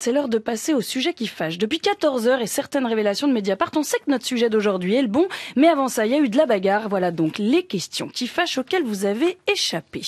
C'est l'heure de passer au sujet qui fâche. Depuis 14 heures et certaines révélations de Mediapart, on sait que notre sujet d'aujourd'hui est le bon, mais avant ça, il y a eu de la bagarre. Voilà donc les questions qui fâchent auxquelles vous avez échappé.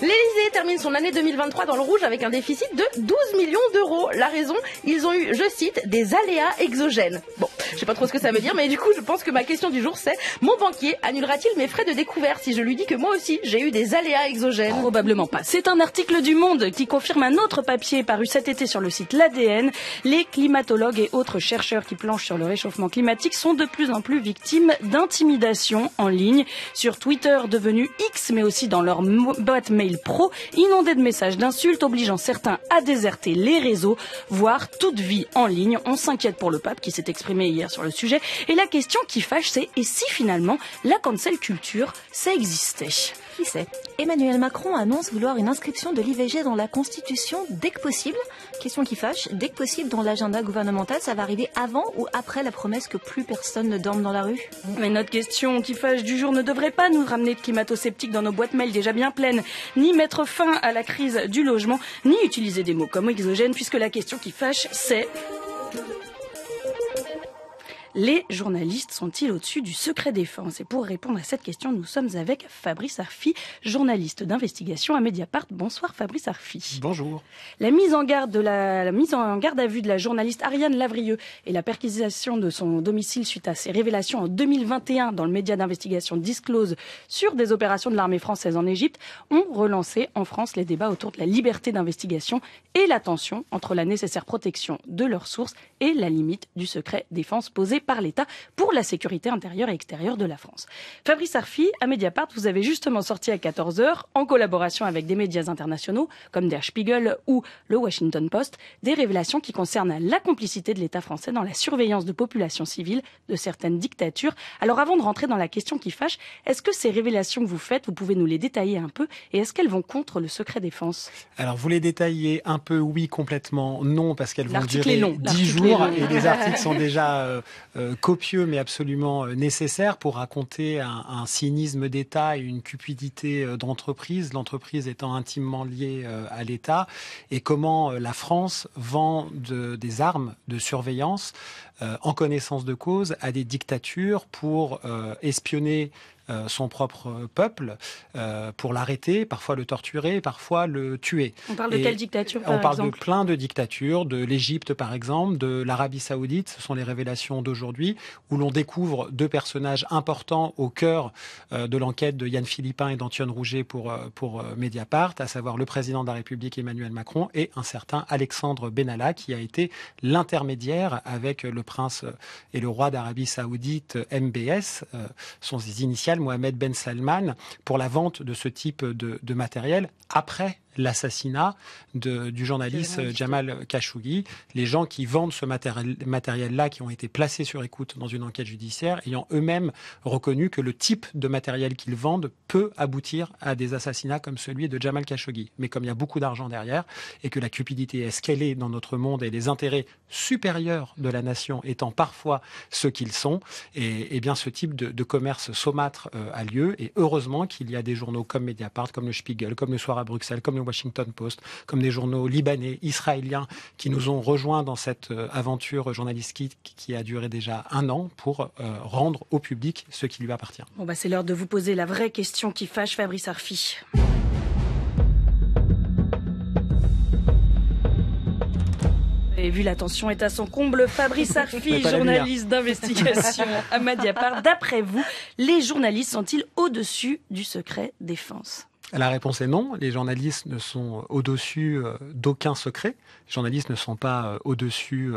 L'Elysée termine son année 2023 dans le rouge avec un déficit de 12 millions d'euros. La raison, ils ont eu, je cite, des aléas exogènes. Bon, je sais pas trop ce que ça veut dire, mais du coup, je pense que ma question du jour c'est mon banquier annulera-t-il mes frais de découvert si je lui dis que moi aussi j'ai eu des aléas exogènes Probablement pas. C'est un article du Monde qui confirme un autre papier paru cet été sur le site l'ADN. Les climatologues et autres chercheurs qui planchent sur le réchauffement climatique sont de plus en plus victimes d'intimidation en ligne, sur Twitter devenu X, mais aussi dans leur boîte mail pro, inondés de messages d'insultes obligeant certains à déserter les réseaux, voire toute vie en ligne. On s'inquiète pour le pape qui s'est exprimé hier sur le sujet. Et la question qui fâche, c'est et si finalement la cancel culture, ça existait qui sait Emmanuel Macron annonce vouloir une inscription de l'IVG dans la Constitution dès que possible. Question qui fâche, dès que possible dans l'agenda gouvernemental, ça va arriver avant ou après la promesse que plus personne ne dorme dans la rue Mais notre question qui fâche du jour ne devrait pas nous ramener de climato-sceptiques dans nos boîtes mail déjà bien pleines, ni mettre fin à la crise du logement, ni utiliser des mots comme exogène, puisque la question qui fâche, c'est les journalistes sont-ils au-dessus du secret défense Et pour répondre à cette question, nous sommes avec Fabrice Arfi, journaliste d'investigation à Mediapart. Bonsoir Fabrice Arfi. Bonjour. La mise en garde, mise en garde à vue de la journaliste Ariane Lavrieux et la perquisition de son domicile suite à ses révélations en 2021 dans le média d'investigation Disclose sur des opérations de l'armée française en Égypte ont relancé en France les débats autour de la liberté d'investigation et la tension entre la nécessaire protection de leurs sources et la limite du secret défense posée par l'État pour la sécurité intérieure et extérieure de la France. Fabrice Arfi, à Mediapart, vous avez justement sorti à 14h, en collaboration avec des médias internationaux comme Der Spiegel ou le Washington Post, des révélations qui concernent la complicité de l'État français dans la surveillance de populations civiles de certaines dictatures. Alors avant de rentrer dans la question qui fâche, est-ce que ces révélations que vous faites, vous pouvez nous les détailler un peu et est-ce qu'elles vont contre le secret défense Alors vous les détaillez un peu, oui, complètement, non, parce qu'elles vont durer 10 jours et les articles sont déjà euh, euh, copieux mais absolument euh, nécessaire pour raconter un, cynisme d'État et une cupidité euh, d'entreprise, l'entreprise étant intimement liée à l'État, et comment la France vend des armes de surveillance en connaissance de cause à des dictatures pour espionner euh, son propre euh, peuple euh, pour l'arrêter, parfois le torturer, parfois le tuer. On parle de quelle dictature On parle de plein de dictatures, de l'Égypte par exemple, de l'Arabie saoudite, ce sont les révélations d'aujourd'hui, où l'on découvre deux personnages importants au cœur de l'enquête de Yann Philippin et d'Antoine Rouget pour, pour Mediapart, à savoir le président de la République Emmanuel Macron et un certain Alexandre Benalla qui a été l'intermédiaire avec le prince et le roi d'Arabie saoudite MBS, sont ses initiales Mohamed Ben Salman, pour la vente de ce type de, de matériel après l'assassinat du journaliste Jamal Khashoggi. Les gens qui vendent ce matériel-là, qui ont été placés sur écoute dans une enquête judiciaire, ayant eux-mêmes reconnu que le type de matériel qu'ils vendent peut aboutir à des assassinats comme celui de Jamal Khashoggi. Mais comme il y a beaucoup d'argent derrière et que la cupidité est ce qu'elle est dans notre monde et les intérêts supérieurs de la nation étant parfois ceux qu'ils sont, et, bien ce type de, commerce saumâtre euh, a lieu. Et heureusement qu'il y a des journaux comme Mediapart, comme le Spiegel, comme le Soir à Bruxelles, comme le Washington Post, comme des journaux libanais, israéliens, qui nous ont rejoints dans cette euh, aventure journalistique qui a duré déjà un an pour euh, rendre au public ce qui lui appartient. Bon bah c'est l'heure de vous poser la vraie question qui fâche Fabrice Arfi. Et vu la tension est à son comble, Fabrice Arfi, journaliste d'investigation à Madiapart, d'après vous, les journalistes sont-ils au-dessus du secret défense la réponse est non. Les journalistes ne sont euh, au-dessus euh, d'aucun secret. Les journalistes ne sont pas euh, au-dessus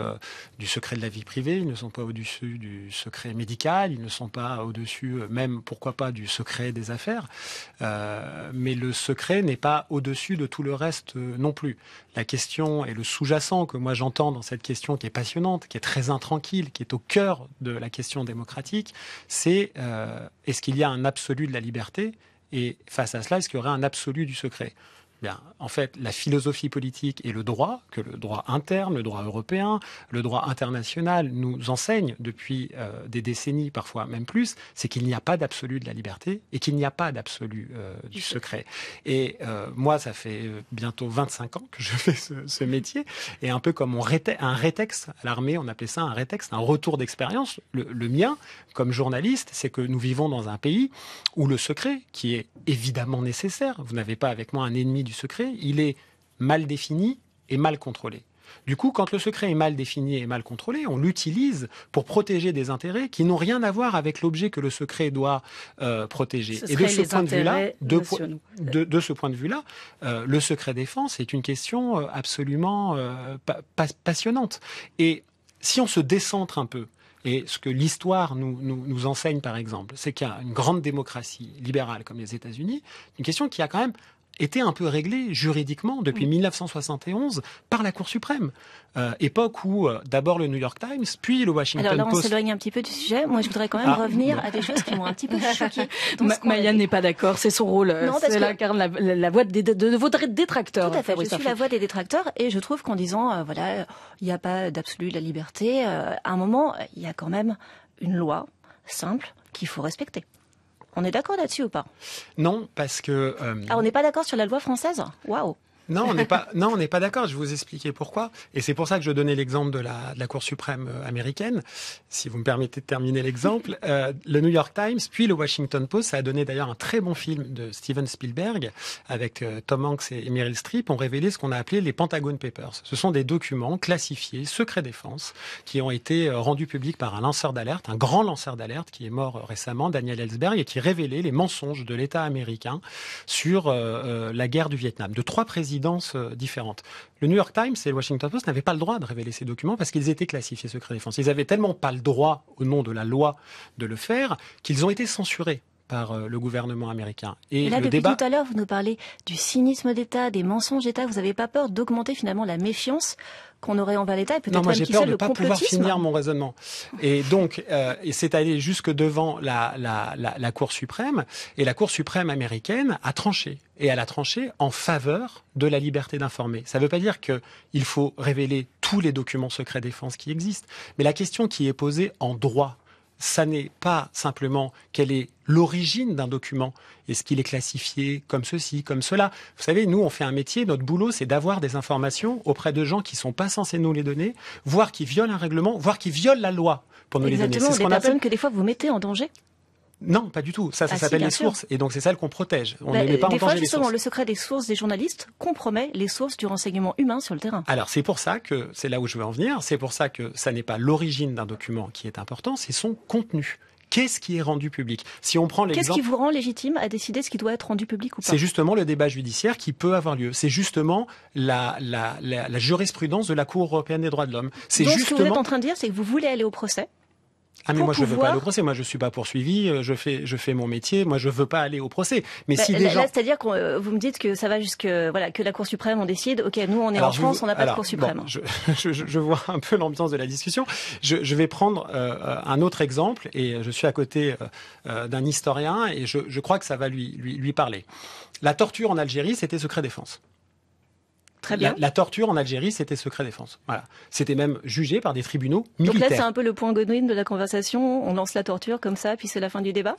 du secret de la vie privée, ils ne sont pas au-dessus du secret médical, ils ne sont pas au-dessus même, pourquoi pas, du secret des affaires. mais le secret n'est pas au-dessus de tout le reste non plus. La question et le sous-jacent que moi j'entends dans cette question qui est passionnante, qui est très intranquille, qui est au cœur de la question démocratique, c'est est-ce qu'il y a un absolu de la liberté et face à cela, est-ce qu'il y aurait un absolu du secret en fait, la philosophie politique et le droit, que le droit interne, le droit européen, le droit international nous enseignent depuis euh, des décennies, parfois même plus, c'est qu'il n'y a pas d'absolu de la liberté et qu'il n'y a pas d'absolu euh, du secret. Et euh, moi, ça fait bientôt 25 ans que je fais ce, métier, et un peu comme on un rétexte à l'armée, on appelait ça un rétexte, un retour d'expérience. le mien, comme journaliste, c'est que nous vivons dans un pays où le secret, qui est évidemment nécessaire, vous n'avez pas avec moi un ennemi du secret, il est mal défini et mal contrôlé. Du coup, quand le secret est mal défini et mal contrôlé, on l'utilise pour protéger des intérêts qui n'ont rien à voir avec l'objet que le secret doit euh, protéger. et de ce, point de, vue-là, euh, le secret défense est une question euh, absolument passionnante. Et si on se décentre un peu, et ce que l'histoire nous, nous, enseigne, par exemple, c'est qu'il y a une grande démocratie libérale comme les États-Unis, une question qui a quand même était un peu réglé juridiquement depuis 1971 mm. par la Cour suprême. Euh, époque où euh, d'abord le New York Times, puis le Washington Post. Alors on s'éloigne un petit peu du sujet. Moi, je voudrais quand même ah. revenir à des choses qui m'ont un petit peu choqué. Ma n'est pas d'accord, c'est son rôle. C'est la, la, la, voix de, vos détracteurs. Tout à fait, je suis la voix des détracteurs et je trouve qu'en disant, euh, voilà, il n'y a pas d'absolu la liberté, à un moment, il y a quand même une loi simple qu'il faut respecter. On est d'accord là-dessus ou pas Non, parce que... Euh, ah, on n'est pas d'accord sur la loi française Waouh non, on n'est pas, non, on n'est pas d'accord. Je vais vous expliquer pourquoi. Et c'est pour ça que je donnais l'exemple de la, Cour suprême euh, américaine. Si vous me permettez de terminer l'exemple, euh, le New York Times, puis le Washington Post, ça a donné d'ailleurs un très bon film de Steven Spielberg avec euh, Tom Hanks et Meryl Streep, ont révélé ce qu'on a appelé les Pentagon Papers. Ce sont des documents classifiés, secret défense, qui ont été rendus publics par un lanceur d'alerte, un grand lanceur d'alerte qui est mort récemment, Daniel Ellsberg, et qui révélait les mensonges de l'État américain sur la guerre du Vietnam. De trois présidents euh, différentes. Le New York Times et le Washington Post n'avaient pas le droit de révéler ces documents parce qu'ils étaient classifiés secret défense. Ils n'avaient tellement pas le droit, au nom de la loi, de le faire qu'ils ont été censurés par euh, le gouvernement américain. Et, là, tout à l'heure, vous nous parlez du cynisme d'État, des mensonges d'État. Vous n'avez pas peur d'augmenter finalement la méfiance qu'on aurait envers l'État et peut-être Non, moi j'ai peur de ne pas pouvoir finir mon raisonnement. Et donc, euh, c'est allé jusque devant la, la, Cour suprême. Et la Cour suprême américaine a tranché. Et elle a tranché en faveur de la liberté d'informer. Ça ne veut pas dire qu'il faut révéler tous les documents secrets défense qui existent. Mais la question qui est posée en droit ça n'est pas simplement quelle est l'origine d'un document. Est-ce qu'il est classifié comme ceci, comme cela Vous savez, nous, on fait un métier, notre boulot, c'est d'avoir des informations auprès de gens qui ne sont pas censés nous les donner, voire qui violent un règlement, voire qui violent la loi pour nous les donner. C'est ce des personnes que des fois vous mettez en danger non, pas du tout. Ça, ça ah, s'appelle les sources. Et donc, c'est celles qu'on protège. On bah, ne met pas en fois, danger justement, sources. le secret des sources des journalistes compromet les sources du renseignement humain sur le terrain. Alors, c'est pour ça que, c'est là où je veux en venir, c'est pour ça que ça n'est pas l'origine d'un document qui est important, c'est son contenu. Qu'est-ce qui est rendu public Si on prend Qu'est-ce qui vous rend légitime à décider ce qui doit être rendu public ou pas C'est justement le débat judiciaire qui peut avoir lieu. C'est justement la, jurisprudence de la Cour européenne des droits de l'homme. C'est Ce que vous êtes en train de dire, c'est que vous voulez aller au procès ah mais moi je veux pas aller au procès, moi je suis pas poursuivi, euh, je fais je fais mon métier, moi je veux pas aller au procès. Mais bah, c'est-à-dire que euh, vous me dites que ça va jusque voilà que la Cour suprême on décide. Ok, nous on est en France, on n'a pas de Cour suprême. je, je, vois un peu l'ambiance de la discussion. Je, je vais prendre euh, un autre exemple et je suis à côté d'un historien et je, crois que ça va lui lui, lui parler. La torture en Algérie, c'était secret défense. La, torture en Algérie, c'était secret défense. Voilà. C'était même jugé par des tribunaux militaires. Donc là, c'est un peu le point Godwin de la conversation. On lance la torture comme ça, puis c'est la fin du débat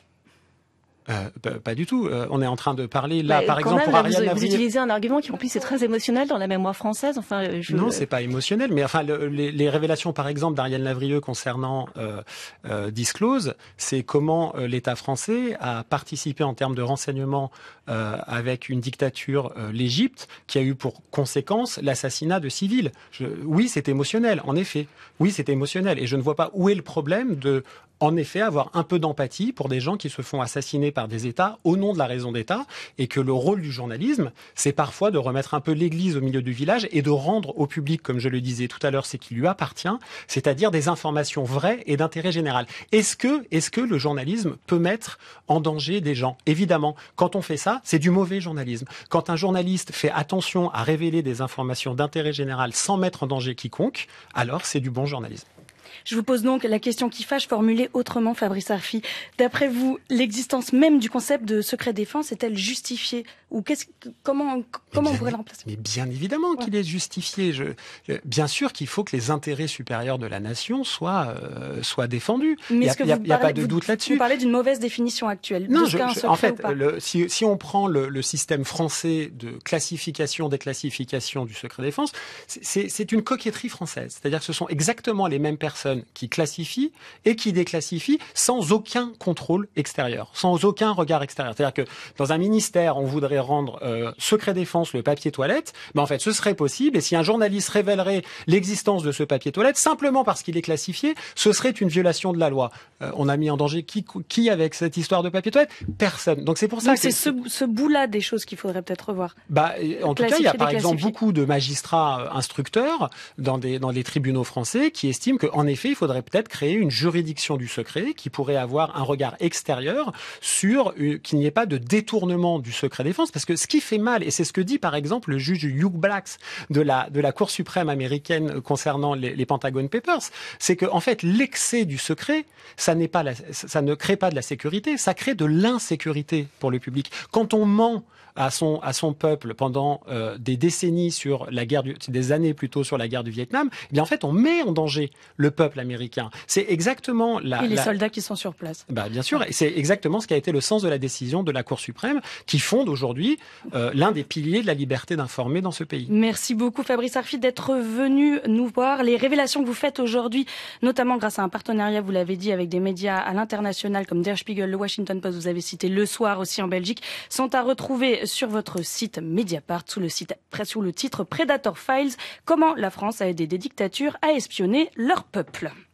euh, bah, pas du tout. Euh, on est en train de parler là, bah, par exemple, pour Ariane vous, vous, utilisez un argument qui, en plus, est très émotionnel dans la mémoire française. Enfin, je... non, c'est pas émotionnel, mais enfin, les, révélations, par exemple, d'Ariane Lavrieux concernant euh, Disclose, c'est comment l'État français a participé en termes de renseignement avec une dictature, l'Égypte, qui a eu pour conséquence l'assassinat de civils. Oui, c'est émotionnel, en effet. Oui, c'est émotionnel, et je ne vois pas où est le problème de, en effet, avoir un peu d'empathie pour des gens qui se font assassiner par des États au nom de la raison d'État et que le rôle du journalisme, c'est parfois de remettre un peu l'église au milieu du village et de rendre au public, comme je le disais tout à l'heure, ce qui lui appartient, c'est-à-dire des informations vraies et d'intérêt général. Est-ce que, est-ce que le journalisme peut mettre en danger des gens Évidemment, quand on fait ça, c'est du mauvais journalisme. Quand un journaliste fait attention à révéler des informations d'intérêt général sans mettre en danger quiconque, alors c'est du bon journalisme. Je vous pose donc la question qui fâche, formulée autrement, Fabrice Arfi. D'après vous, l'existence même du concept de secret défense est-elle justifiée Ou comment, comment on pourrait la Mais bien évidemment qu'il est justifié. Je, bien sûr qu'il faut que les intérêts supérieurs de la nation soient, euh, soient défendus. il n'y a, pas de doute là-dessus. Vous parlez d'une mauvaise définition actuelle. Non, en fait, si, on prend le, le système français de classification, déclassification du secret défense, c'est une coquetterie française. C'est-à-dire que ce sont exactement les mêmes personnes qui classifie et qui déclassifie sans aucun contrôle extérieur, sans aucun regard extérieur. C'est-à-dire que dans un ministère, on voudrait rendre euh, secret défense le papier toilette, mais ben, en fait, ce serait possible. Et si un journaliste révélerait l'existence de ce papier toilette simplement parce qu'il est classifié, ce serait une violation de la loi. Euh, on a mis en danger qui, qui avec cette histoire de papier toilette Personne. Donc c'est pour ça que c'est ce, ce bout-là des choses qu'il faudrait peut-être revoir. Bah, en tout cas, il y a par exemple beaucoup de magistrats euh, instructeurs dans des dans les tribunaux français qui estiment que en effet, il faudrait peut-être créer une juridiction du secret qui pourrait avoir un regard extérieur sur euh, qu'il n'y ait pas de détournement du secret défense, parce que ce qui fait mal, et c'est ce que dit par exemple le juge Hugh Blacks de la, de la Cour suprême américaine concernant les, Pentagon Papers, c'est que en fait l'excès du secret, ça n'est pas ça ne crée pas de la sécurité, ça crée de l'insécurité pour le public. Quand on ment à son, à son peuple pendant euh, des décennies sur la guerre du, des années plutôt sur la guerre du Vietnam, eh bien en fait on met en danger le peuple américain. C'est exactement la. les soldats qui sont sur place. Bah, bien sûr, c'est exactement ce qui a été le sens de la décision de la Cour suprême qui fonde aujourd'hui euh, l'un des piliers de la liberté d'informer dans ce pays. Merci beaucoup Fabrice Arfi d'être venu nous voir. Les révélations que vous faites aujourd'hui, notamment grâce à un partenariat, vous l'avez dit, avec des médias à l'international comme Der Spiegel, le Washington Post, vous avez cité Le Soir aussi en Belgique, sont à retrouver sur votre site Mediapart sous le, site, sous le titre Predator Files, comment la France a aidé des dictatures à espionner leur peuple peuple.